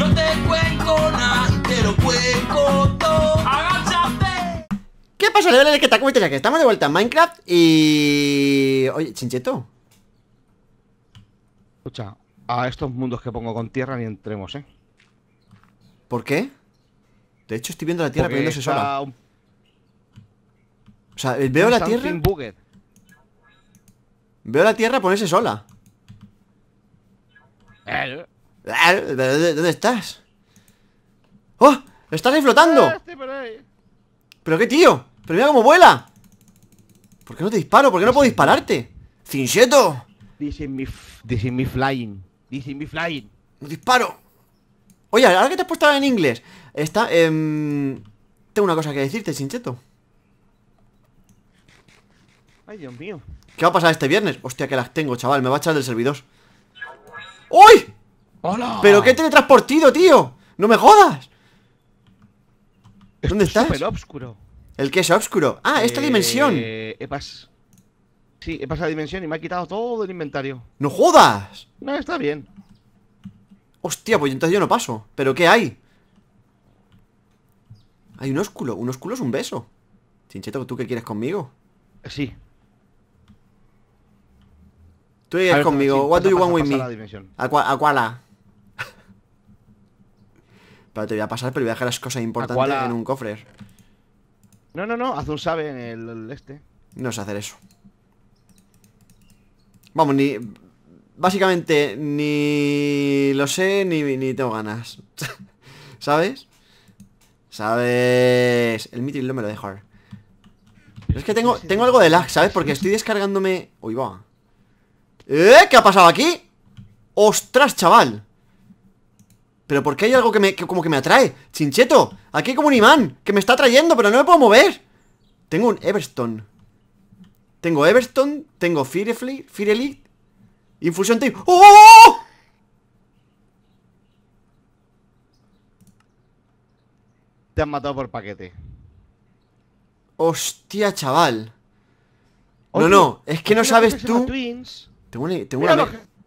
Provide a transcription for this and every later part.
No te cuenco nada, te lo cuenco todo. ¡Agáchate! ¿Qué pasa, Que ¿Qué tal? ¿Cómo ya que estamos de vuelta en Minecraft y... Oye, Chincheto. Escucha, a estos mundos que pongo con tierra ni entremos, ¿eh? ¿Por qué? De hecho, estoy viendo la tierra poniéndose sola. O sea, eh, veo la tierra... Veo la tierra ponerse sola. Eh, Ah, ¿Dónde estás? ¡Oh! ¡Estás ah, ahí flotando! ¿Pero qué tío? ¡Pero mira cómo vuela! ¿Por qué no te disparo? ¿Por qué no puedo dispararte? ¡Cincheto! This is me, this flying. This is flying. ¡No disparo! Oye, ahora que te has puesto en inglés, está. Em, tengo una cosa que decirte, Cincheto. Ay, Dios mío. ¿Qué va a pasar este viernes? Hostia, que las tengo, chaval. Me va a echar del servidor. ¡Uy! ¡Hola! ¿Pero qué teletransportido, tío? ¡No me jodas! ¿Dónde estás? Es obscuro ¿El qué es oscuro? Ah, esta eh, dimensión. He Sí, he pasado la dimensión y me ha quitado todo el inventario. ¡No jodas! No, está bien. Hostia, pues entonces yo no paso. ¿Pero qué hay? Hay un ósculo. Un ósculo es un beso. Chincheto, ¿tú qué quieres conmigo? Sí. Tú quieres conmigo. What do you want with me? ¿A, cuál, ¿A cuál? a cuál pero te voy a pasar, pero voy a dejar las cosas importantes en un cofre. No, no, no, azul sabe en el, este. No sé hacer eso. Vamos, ni... Básicamente, ni lo sé ni, ni tengo ganas. ¿Sabes? ¿Sabes? El mitril no me lo dejo Es que tengo, tengo algo de lag, ¿sabes? Porque estoy descargándome... Uy, va. ¿Eh? ¿Qué ha pasado aquí? ¡Ostras, chaval! Pero ¿por qué hay algo que me como que me atrae? ¡Chincheto! Aquí hay como un imán Que me está atrayendo, pero no me puedo mover Tengo un Everstone Tengo Everstone Tengo Firefly Firely Infusion Team ¡Oh, oh, oh, ¡Oh! Te han matado por paquete Hostia, chaval No, no, es que no sabes tú Twins. Tengo una, tengo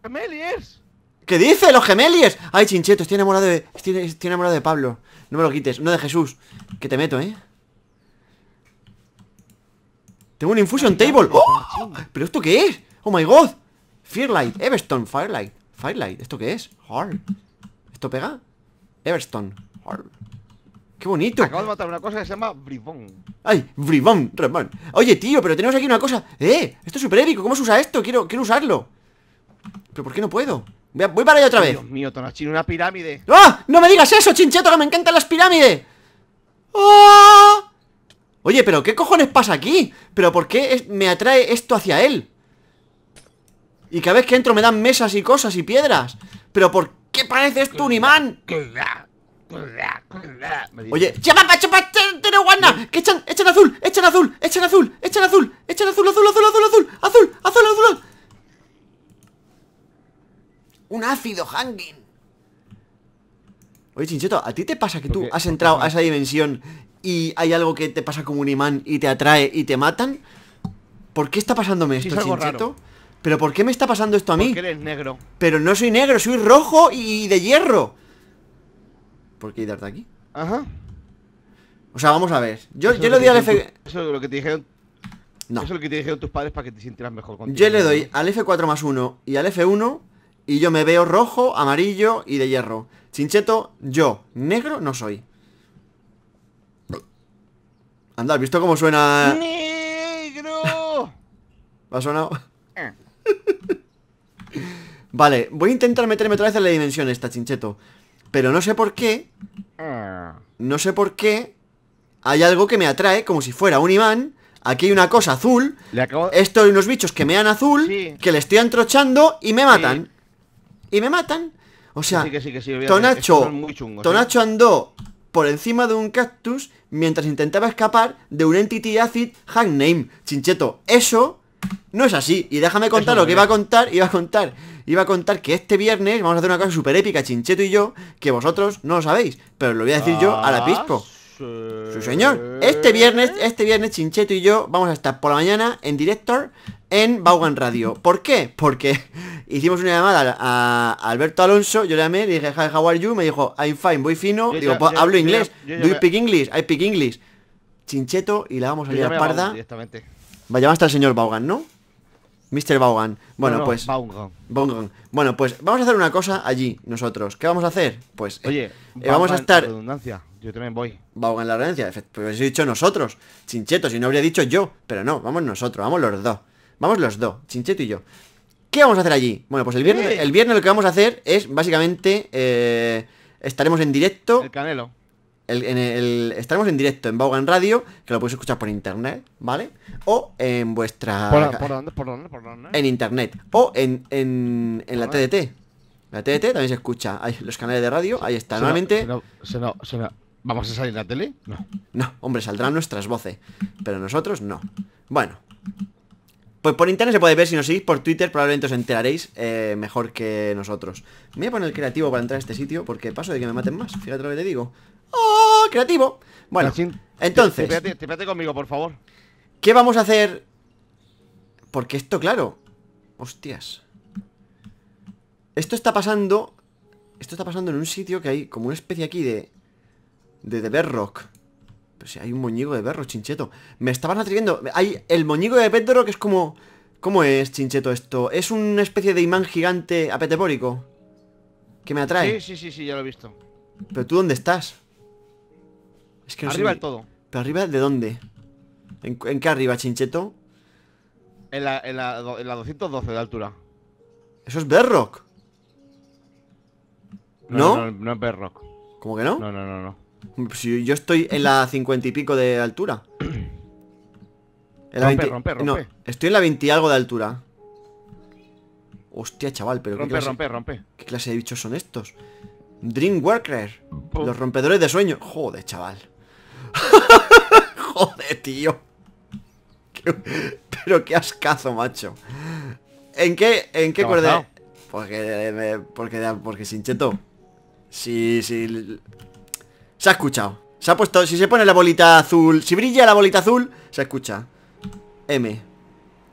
gemeliers. ¿Qué dice? ¡Los gemelies! Ay, chincheto, estoy enamorado de... Estoy, enamorado de Pablo No me lo quites, no de Jesús Que te meto, ¿eh? Tengo un infusion table ¡Oh! ¿Pero esto qué es? ¡Oh, my God! Firelight, Everstone, Firelight Firelight, ¿esto qué es? Hard ¿Esto pega? Everstone Hard ¡Qué bonito! Acabo de matar una cosa que se llama bribón. ¡Ay! ¡Bribón! Oye, tío, pero tenemos aquí una cosa. ¡Eh! Esto es súper épico. ¿Cómo se usa esto? Quiero, quiero usarlo. ¿Pero por qué no puedo? Voy, para allá otra vez. Dios mío, Tonachín, una pirámide. ¡Oh! ¡No me digas eso, chincheto, que me encantan las pirámides! ¡Oh! Oye, pero ¿qué cojones pasa aquí? ¿Pero por qué me atrae esto hacia él? Y cada vez que entro me dan mesas y cosas y piedras. ¿Pero por qué parece esto un imán? Oye, ¡Chapa, chapa, guana! ¡Que echan, echan azul, echan azul, echan azul, echan azul, echan azul, azul, azul! Oye, Chincheto, ¿a ti te pasa que tú has entrado a esa dimensión y hay algo que te pasa como un imán y te atrae y te matan? ¿Por qué está pasándome esto, Chincheto? ¿Pero por qué me está pasando esto a mí? Porque eres negro. Pero no soy negro, soy rojo y de hierro. ¿Por qué darte aquí? Ajá. O sea, vamos a ver. Yo, le doy al F. Eso es lo que te dijeron. No. Eso lo que te dijeron tus padres para que te sintieras mejor contigo. Yo le doy al F4 más 1 y al F1 y yo me veo rojo, amarillo y de hierro. Chincheto, yo, negro no soy. Anda, visto cómo suena? ¡Negro! ¿Ha sonado? Eh. vale, voy a intentar meterme otra vez en la dimensión esta, chincheto. Pero no sé por qué. Eh. No sé por qué. Hay algo que me atrae como si fuera un imán. Aquí hay una cosa azul. Esto hay unos bichos que me dan azul, que le estoy antrochando y me matan y me matan. O sea, Tonacho, ¿eh? Tonacho andó por encima de un cactus mientras intentaba escapar de un Entity Acid Name Chincheto, eso no es así. Y déjame contar lo que iba a contar, iba a contar. Iba a contar que este viernes vamos a hacer una cosa súper épica, Chincheto y yo, que vosotros no lo sabéis, pero lo voy a decir yo a la ah, Sí, señor. Este viernes, este viernes, Chincheto y yo vamos a estar por la mañana en director en Baugan Radio. ¿Por qué? Porque hicimos una llamada a Alberto Alonso, yo le llamé, le dije, how are you? Me dijo, I'm fine, voy fino. Digo, hablo inglés. Do you speak English? I speak English. Chincheto y la vamos a liar parda. Va a llamar hasta el señor Baugan, ¿no? Mr. Vaughan. Bueno, pues. Baugan Bueno, pues vamos a hacer una cosa allí, nosotros. ¿Qué vamos a hacer? Pues. Eh, Oye, eh, vamos a estar. redundancia. Yo también voy. Vaughan la redundancia. Pues he dicho nosotros. Chincheto, si no habría dicho yo. Pero no, vamos nosotros, vamos los dos. Vamos los dos, Chincheto y yo. ¿Qué vamos a hacer allí? Bueno, pues el viernes, eh. el viernes lo que vamos a hacer es básicamente. estaremos en directo. El canelo el, en estaremos en directo en Baugan Radio, que lo podéis escuchar por internet, ¿vale? O en vuestra... ¿Por, dónde? ¿Por dónde? En internet. O en, la TDT. La TDT también se escucha. Hay los canales de radio, ahí está. Normalmente... ¿Vamos a salir la tele? No. No, hombre, saldrán nuestras voces. Pero nosotros no. Bueno. Pues por internet se puede ver, si nos seguís por Twitter probablemente os enteraréis eh, mejor que nosotros. Me voy a poner creativo para entrar a este sitio porque paso de que me maten más, fíjate lo que te digo. ¡Oh! Creativo. Bueno, entonces. conmigo, por favor. ¿Qué vamos a hacer? Porque esto, claro. Hostias. Esto está pasando. Esto está pasando en un sitio que hay como una especie aquí de. De, de bedrock. Pero si hay un moñigo de berro, chincheto. Me estaban atrayendo. Hay el moñigo de bedrock es como. ¿Cómo es, chincheto, esto? Es una especie de imán gigante apetepórico. Que me atrae. Sí, sí, sí, sí, ya lo he visto. ¿Pero tú dónde estás? Es que arriba del todo. ¿Pero arriba de dónde? ¿En, qué arriba, Chincheto? En la, 212 de altura. Eso es Bedrock. ¿No? No, es Bedrock. ¿Cómo que no? No, no, no, no. Si yo estoy en la 50 y pico de altura. rompe, rompe, No, estoy en la 20 y algo de altura. Hostia, chaval, pero rompe, ¿qué clase, rompe, rompe. ¿Qué clase de bichos son estos? Dreamworker. Los rompedores de sueño. Joder, chaval. Joder, tío. Pero qué ascazo, macho. ¿En qué, en qué cuerda? Porque, porque, porque Sincheto. Si, si... Se ha escuchado. Se ha puesto... Si se pone la bolita azul... Si brilla la bolita azul, se escucha. M.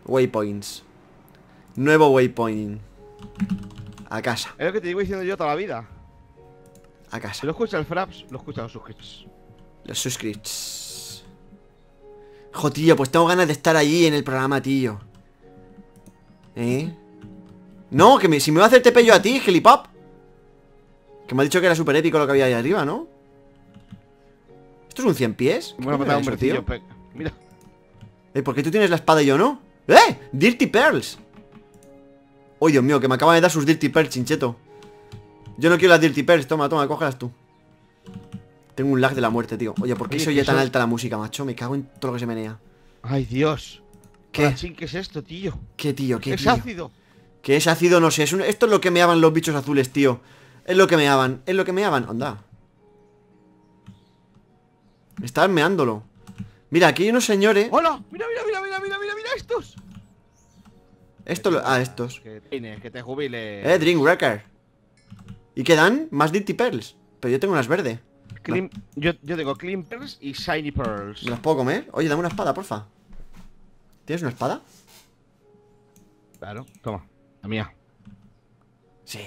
Waypoints. Nuevo waypoint. A casa. Es lo que te digo diciendo yo toda la vida. A casa. Lo escucha el Fraps, lo escuchan los sujetos los suscripts. Jo, pues tengo ganas de estar allí en el programa, tío. ¿Eh? No, que si me va a hacer TP yo a ti, gilipop. Que me ha dicho que era súper épico lo que había ahí arriba, ¿no? ¿Esto es un 100 pies? Bueno, pues me un tío? Mira. Eh, ¿por qué tú tienes la espada y yo no? ¡Eh! ¡Dirty Pearls! ¡Oh, Dios mío! Que me acaban de dar sus Dirty Pearls, chincheto Yo no quiero las Dirty Pearls Toma, toma, cógelas tú tengo un lag de la muerte, tío. Oye, ¿por qué Oye, ya tan alta la música, macho? Me cago en todo lo que se menea. Ay, Dios. ¿Qué? ¿Qué es esto, tío? ¿Qué, tío? ¿Qué, es ácido. ¿Qué es ácido? No sé. Esto es lo que me meaban los bichos azules, tío. Es lo que me meaban. Es lo que me meaban. Anda. Están meándolo. Mira, aquí hay unos señores. ¡Hola! ¡Mira, mira, mira, mira, mira, mira, mira estos! Esto lo... Ah, estos. Que, te jubile. Eh, Wrecker ¿Y qué dan? Más ditty Pearls. Pero yo tengo unas verdes yo, yo, tengo Climpers y Shiny Pearls. ¿Me las puedo comer? Oye, dame una espada, porfa. ¿Tienes una espada? Claro, toma, la mía. Sí.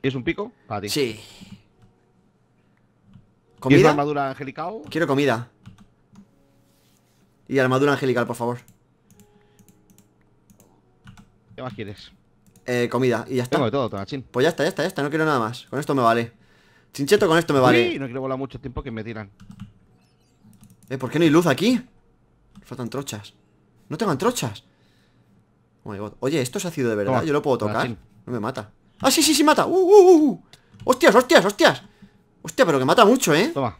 ¿Tienes un pico? Para ti. Sí. ¿Comida? armadura angelical? Quiero comida. Y armadura angelical, por favor. ¿Qué más quieres? Eh, comida, y ya está. Tengo de todo, Tonachín. Pues ya está, ya está, ya está, no quiero nada más. Con esto me vale. Chincheto con esto me vale. Sí, no quiero volar mucho tiempo que me tiran. Eh, ¿por qué no hay luz aquí? Faltan trochas. No tengo trochas Oh my God. Oye, esto se ha sido de verdad. Yo lo puedo tocar. No me mata. ¡Ah, sí, sí, sí, mata! ¡Uh, ¡Uh, uh, uh! ¡Hostias, hostias, hostias! Hostia, pero que mata mucho, ¿eh? Toma.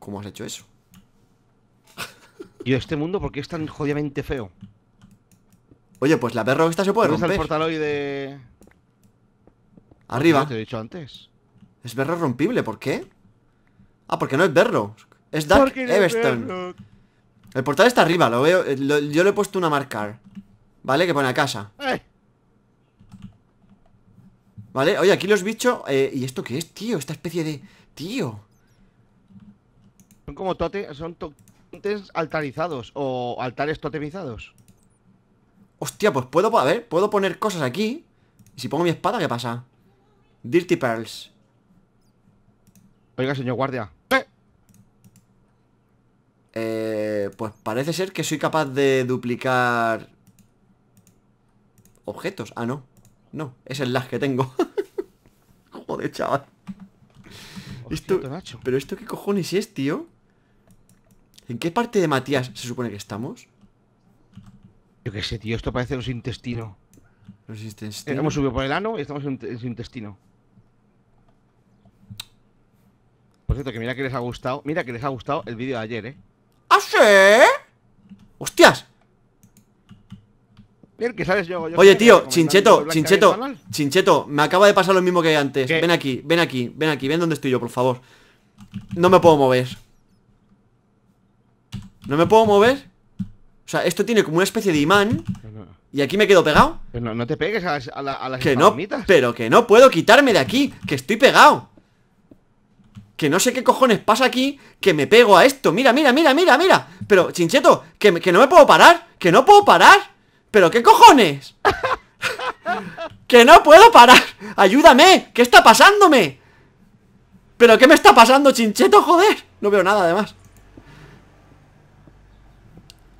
¿Cómo has hecho eso? ¿Y este mundo por qué es tan jodidamente feo? Oye, pues la perro esta se puede romper. el de...? Arriba. te he dicho antes. Es berro rompible, ¿por qué? Ah, porque no es berro. Es Dark Everstone. el portal está arriba, lo veo. Eh, yo le he puesto una marcar. ¿Vale? Que pone a casa. ¡Eh! ¿Vale? Oye, aquí los bichos. Eh, ¿Y esto qué es, tío? Esta especie de. Tío. Son como totes. Son totes altarizados. O altares totemizados. Hostia, pues puedo, a ver, puedo poner cosas aquí Y si pongo mi espada, ¿qué pasa? Dirty Pearls Oiga, señor guardia ¿Eh? pues parece ser que soy capaz de duplicar Objetos, ah no No, es el lag que tengo Joder, chaval Pero esto qué cojones es, tío ¿En qué parte de Matías se supone que estamos? Yo qué sé, tío, esto parece los intestinos. Los intestinos. Hemos subido por el ano y estamos en, su intestino. Por cierto, que mira que les ha gustado. Mira que les ha gustado el vídeo de ayer, eh. ¿Ah, sí? ¡Hostias! Oye, tío, Chincheto, Chincheto, Chincheto, me acaba de pasar lo mismo que antes. Ven aquí, ven aquí, ven aquí, ven donde estoy yo, por favor. No me puedo mover. ¿No me puedo mover? O sea, esto tiene como una especie de imán Y aquí me quedo pegado no, no, te pegues a, las, a la, Que pero que no puedo quitarme de aquí Que estoy pegado que no sé qué cojones pasa aquí Que me pego a esto, mira, mira, mira, mira, mira Pero, chincheto, que, que no me puedo parar Que no puedo parar Pero qué cojones Que no puedo parar Ayúdame, ¿qué está pasándome? ¿Pero qué me está pasando, chincheto, joder? No veo nada, además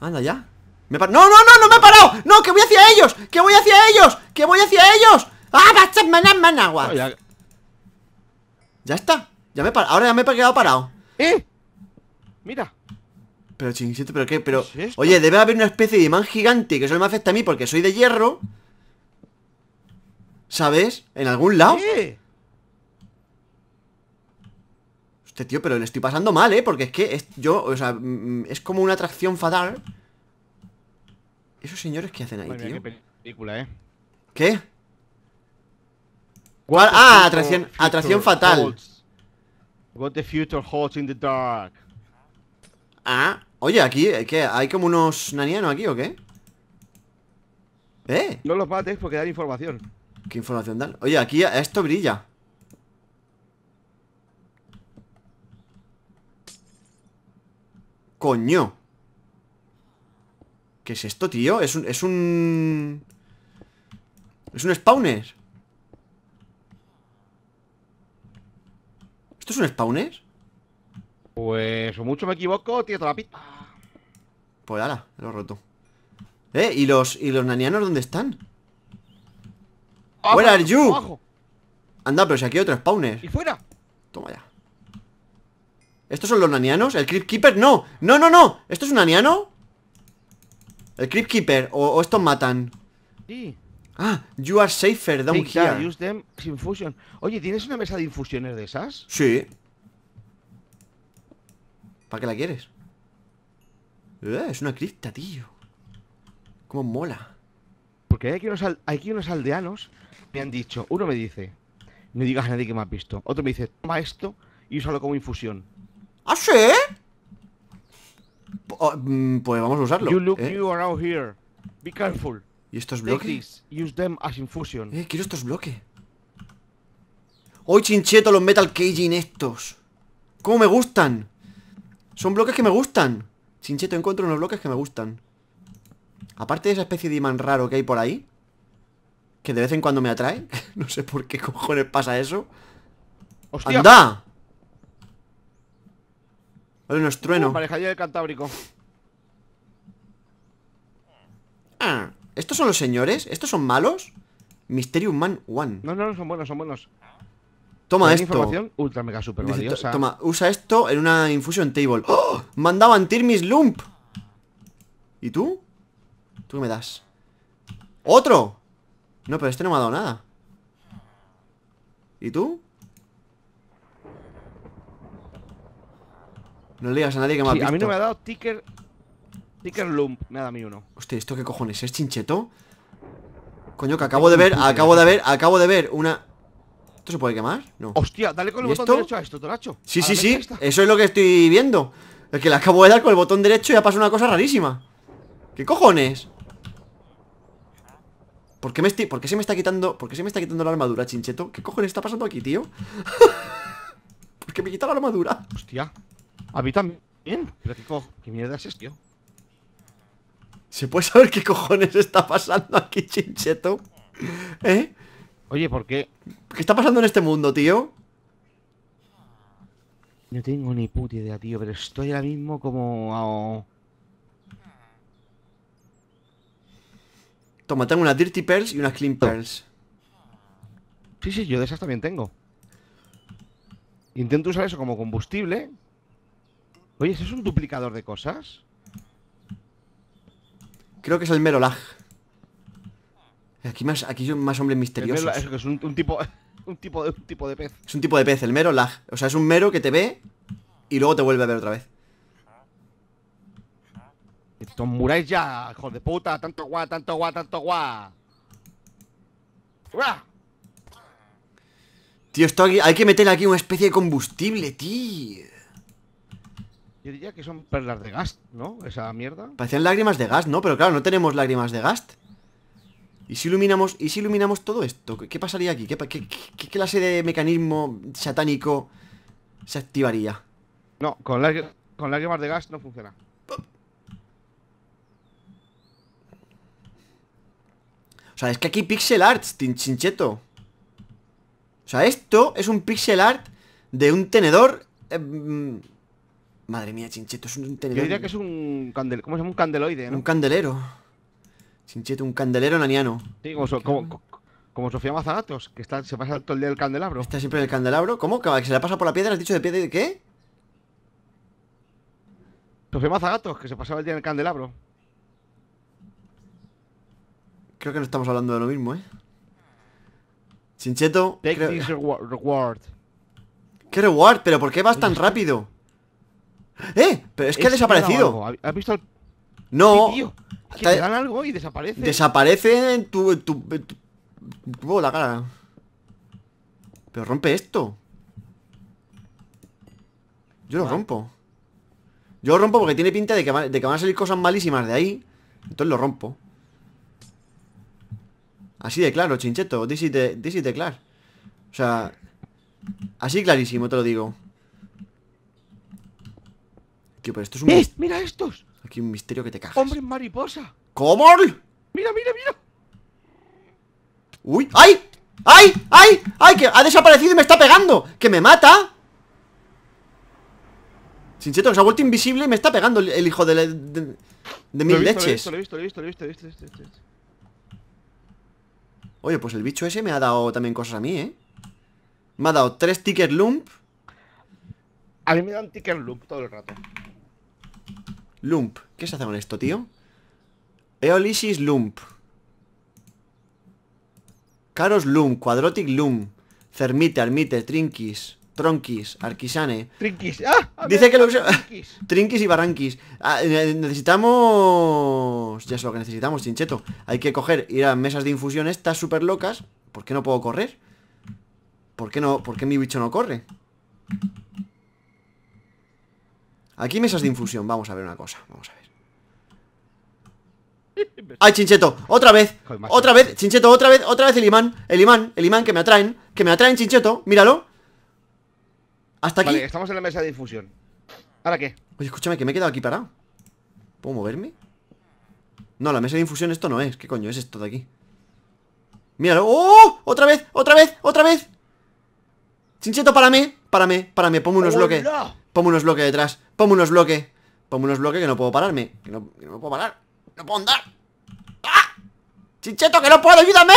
Anda ya me ¡No, no, no! ¡No me he parado! ¡No, que voy hacia ellos! ¡Que voy hacia ellos! ¡Que voy hacia ellos! ¡Ah, basta, managua! Ya... ya está ya me Ahora ya me he quedado parado ¡Eh! Mira Pero chingisito, ¿pero qué? Pero... Oye, debe haber una especie de imán gigante Que solo me afecta a mí porque soy de hierro ¿Sabes? En algún lado Este tío, pero le estoy pasando mal, ¿eh? Porque es que yo, o sea, mm, mm, es como una atracción fatal. ¿Esos señores que hacen ahí, tío? qué ¿Cuál? ¿eh? ah, atracción, atracción fatal. future holds Ah, oye, aquí, eh, ¿qué? ¿Hay como unos nanianos aquí o qué? ¿Eh? No los mates porque dan información. ¿Qué información dan? Oye, aquí esto brilla. Coño. ¿Qué es esto, tío? Es un... Es un... Es un spawner. ¿Esto es un spawner? Pues o mucho me equivoco, tío, toda la pita. Pues ala, lo he roto. ¿Eh? ¿Y los, ¿Y los nanianos dónde están? ¡Fuera, Where you? Anda, pero si aquí hay otro spawner. ¡Y fuera! Toma ya. ¿Estos son los nanianos? ¿El Creep Keeper? ¡No! ¡No, no, no! ¿Esto es un naniano? ¿El Creep Keeper? ¿O, estos matan? Sí Ah, you are safer down here use them Oye, ¿tienes una mesa de infusiones de esas? Sí ¿Para qué la quieres? Eh, es una cripta, tío Cómo mola Porque hay aquí, unos hay aquí unos aldeanos Me han dicho, uno me dice No digas a nadie que me has visto Otro me dice, toma esto y úsalo como infusión ¿Ah, oh, mm, pues vamos a usarlo. ¿eh? ¿Y estos bloques? Eh, quiero estos bloques. Hoy chincheto los Metal Caging estos. ¿Cómo me gustan? Son bloques que me gustan. Chincheto, encuentro unos bloques que me gustan. Aparte de esa especie de imán raro que hay por ahí. Que de vez en cuando me atrae. no sé por qué cojones pasa eso. Hostia. ¡Anda! Vale, unos trueno uh, pareja Cantábrico. Ah, ¿estos son los señores? ¿Estos son malos? Mysterium Man One. No, no, no, son buenos, son buenos. Toma esto. Información ultra mega super Toma, usa esto en una infusion table. ¡Oh! Mandaban Tirmis Lump. ¿Y tú? ¿Tú qué me das? ¡Otro! No, pero este no me ha dado nada. ¿Y tú? No le digas a nadie que me ha visto A mí no me ha dado ticker. Ticker loom me ha dado a mí uno. Hostia, ¿esto qué cojones? ¿Es chincheto? Coño, que acabo de ver, acabo de ver, acabo de ver una. ¿Esto se puede quemar? No. Hostia, dale con el botón derecho a esto, Toracho. Sí, sí, sí. Eso es lo que estoy viendo. Es que le acabo de dar con el botón derecho y ya pasa una cosa rarísima. ¿Qué cojones? ¿Por qué, me estoy, ¿Por qué se me está quitando ¿Por qué se me está quitando la armadura, chincheto? ¿Qué cojones está pasando aquí, tío? ¿Por qué me quita la armadura? Hostia a mí también. qué, qué mierda es esto, ¿Se puede saber qué cojones está pasando aquí, chincheto? ¿Eh? Oye, ¿por qué? ¿Qué está pasando en este mundo, tío? No tengo ni puta idea, tío, pero estoy ahora mismo como... Toma, tengo unas Dirty Pearls y unas Clean Pearls. Sí, sí, yo de esas también tengo. Intento usar eso como combustible Oye, es un duplicador de cosas? Creo que es el mero Aquí más, aquí son más hombres misteriosos. es un, tipo, un tipo, de, tipo de pez. Es un tipo de pez, el mero lag, O sea, es un mero que te ve y luego te vuelve a ver otra vez. Estos muráis ya, hijo de puta, tanto guá, tanto guá, tanto guá. Tío, esto hay que meter aquí una especie de combustible, tío. Yo diría que son perlas de gas, ¿no? Esa mierda. Parecían lágrimas de gas, ¿no? Pero claro, no tenemos lágrimas de gas. ¿Y si iluminamos, y si iluminamos todo esto? ¿Qué pasaría aquí? ¿Qué, clase de mecanismo satánico se activaría? No, con, lágrimas de gas no funciona. O sea, es que aquí pixel art, chincheto. O sea, esto es un pixel art de un tenedor... Em, Madre mía, Chincheto, es un tenedor. Yo diría que es un candel... ¿Cómo se Un candeloide, Un candelero. Chincheto, un candelero naniano. Sí, como, como, Sofía Mazagatos, que está, se pasa todo el día del candelabro. Está siempre en el candelabro. ¿Cómo? ¿Que se la pasa por la piedra? ¿Has dicho de piedra de qué? Sofía Mazagatos, que se pasaba el día en el candelabro. Creo que no estamos hablando de lo mismo, ¿eh? Chincheto. Take reward. ¿Qué reward? ¿Pero por qué vas tan rápido? ¡Eh! Pero es que ha desaparecido. ¿Has visto No. te dan algo y desaparece. Desaparece en tu... tu, la cara. Pero rompe esto. Yo lo rompo. Yo lo rompo porque tiene pinta de que, de que van a salir cosas malísimas de ahí. Entonces lo rompo. Así de claro, chincheto. Dice, de claro O sea, así clarísimo te lo digo pero esto es un... ¡Eh! ¡Mira estos! Aquí un misterio que te cagas. ¡Hombre mariposa! ¿Cómo? ¡Mira, mira, mira! ¡Uy! ¡Ay! ¡Ay! ¡Ay! ¡Ay! ¡Que ha desaparecido y me está pegando! ¡Que me mata! Sin que se ha vuelto invisible y me está pegando el hijo de, de, mil leches. Oye, pues el bicho ese me ha dado también cosas a mí, ¿eh? Me ha dado tres tickets lump. A mí me dan tickets lump todo el rato. Lump. ¿Qué se hace con esto, tío? Eolisis Lump. Caros Lump. Quadrotic Lump. Cermite, armite, trinkis Tronquis, Arquisane. Trinkis, ah, ¡Ah! Dice que lo y Barranquis. Ah, eh, necesitamos... Ya es lo que necesitamos, chincheto. Hay que coger, ir a mesas de infusión estas súper locas. ¿Por qué no puedo correr? ¿Por qué no? ¿Por qué mi bicho no corre? Aquí mesas de infusión, vamos a ver una cosa, vamos a ver. ¡Ay, Chincheto! ¡Otra vez! ¡Otra vez! ¡Chincheto, otra vez! ¡Otra vez el imán! El imán, el imán que me atraen Que me atraen, Chincheto, míralo Hasta aquí Vale, estamos en la mesa de infusión ¿Ahora qué? Oye, escúchame, que me he quedado aquí parado ¿Puedo moverme? No, la mesa de infusión esto no es ¿Qué coño es esto de aquí? Míralo ¡Oh! ¡Otra vez! ¡Otra vez! ¡Otra vez! ¡Chincheto, para mí! párame, párame, ponme unos bloques. Ponme unos bloques detrás, ponme unos bloques. Ponme unos bloques que no puedo pararme. Que no, que no puedo parar. No puedo andar. ¡Ah! ¡Chincheto, que no puedo! ¡Ayúdame!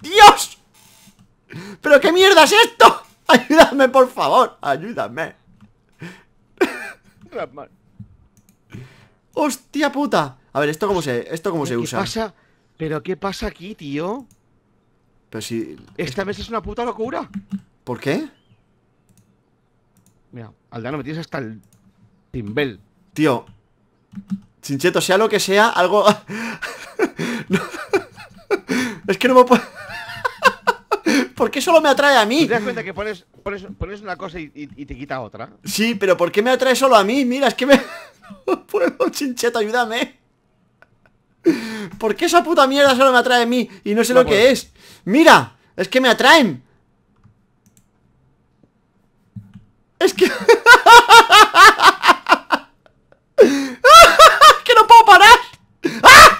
¡Dios! ¿Pero qué mierda es esto? ¡Ayúdame, por favor! ¡Ayúdame! ¡Hostia puta! A ver, ¿esto cómo se, esto cómo se usa? pasa? ¿Pero qué pasa aquí, tío? Pero si... Esta mesa es una puta locura ¿Por qué? Mira, Aldeano me tienes hasta el timbel. Tío, Chincheto, sea lo que sea, algo... es que no me puedo... ¿Por qué solo me atrae a mí? ¿Te das cuenta que pones, una cosa y, te quita otra? Sí, pero ¿por qué me atrae solo a mí? Mira, es que me... Chincheto, ayúdame. ¿Por qué esa puta mierda solo me atrae a mí y no sé lo que es? ¡Mira! ¡Es que me atraen! Es que... ¡Que no puedo parar! ¡Ah!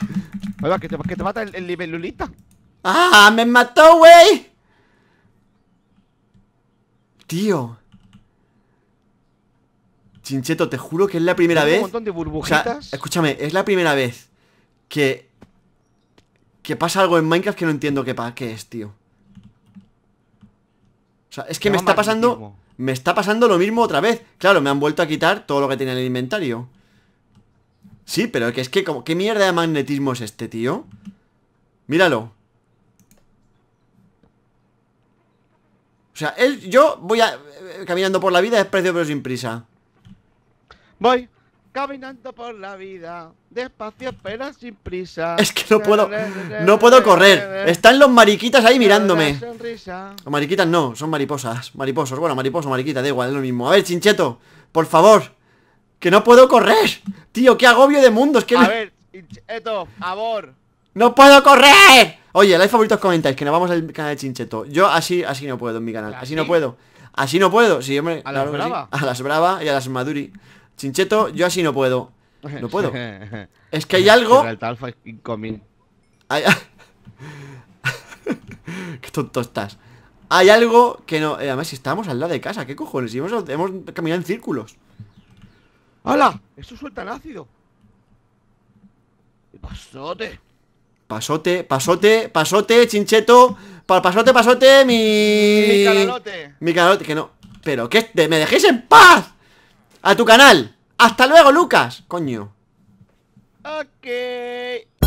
que te, que te mata el, el ¡Ah! ¡Me mató, güey! Tío. Chincheto, te juro que es la primera vez. Un montón de burbujitas. escúchame, es la primera vez que. Que pasa algo en Minecraft que no entiendo qué, qué es, tío. O sea, es que me, está pasando. Me está pasando lo mismo otra vez Claro, me han vuelto a quitar todo lo que tenía en el inventario Sí, pero que es que ¿Qué mierda de magnetismo es este, tío? Míralo O sea, él, yo voy a, eh, caminando por la vida desprecio pero sin prisa Voy Caminando por la vida, despacio pero sin prisa. Es que no puedo, no puedo correr. Están los mariquitas ahí mirándome. Los mariquitas no, son mariposas, mariposos. Bueno, mariposo, mariquita, da igual, es lo mismo. A ver, Chincheto, por favor, que no puedo correr. Tío, qué agobio de mundos. Que a ver, Chincheto, favor. ¡No puedo correr! Oye, like, favoritos, comentáis, que nos vamos al canal de Chincheto. Yo así, así no puedo en mi canal, así no puedo. Así no puedo, sí, hombre. A las A las brava y a las maduri. Chincheto, yo así no puedo. No puedo. Es que hay algo. qué tonto estás. Hay algo que no. Además, eh, además, estamos al lado de casa, ¿qué cojones? hemos, caminado en círculos. ¡Hala! Esto suelta el ácido. Pasote. Pasote, pasote, pasote, chincheto. pasote, pasote, mi. Mi canalote. Mi canalote, que no. Pero que me dejéis en paz. A tu canal. Hasta luego, Lucas. Coño. Ok.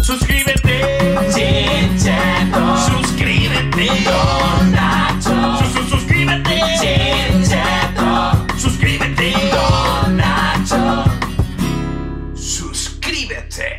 Suscríbete. Chincheto. Suscríbete. Don Nacho. Sus suscríbete. Chincheto. Suscríbete. Don Nacho. Suscríbete.